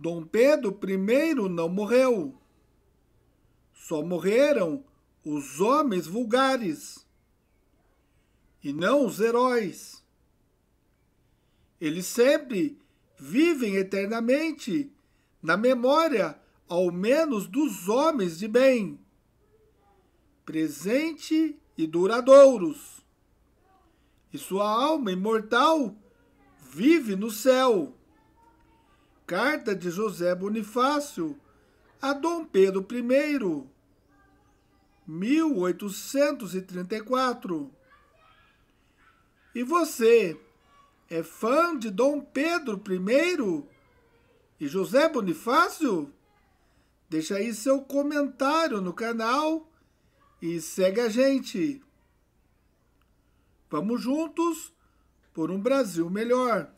Dom Pedro I não morreu. Só morreram os homens vulgares e não os heróis. Eles sempre vivem eternamente na memória, ao menos, dos homens de bem, presente e duradouros. E sua alma imortal vive no céu Carta de José Bonifácio a Dom Pedro I, 1834. E você é fã de Dom Pedro I e José Bonifácio? Deixa aí seu comentário no canal e segue a gente. Vamos juntos por um Brasil melhor.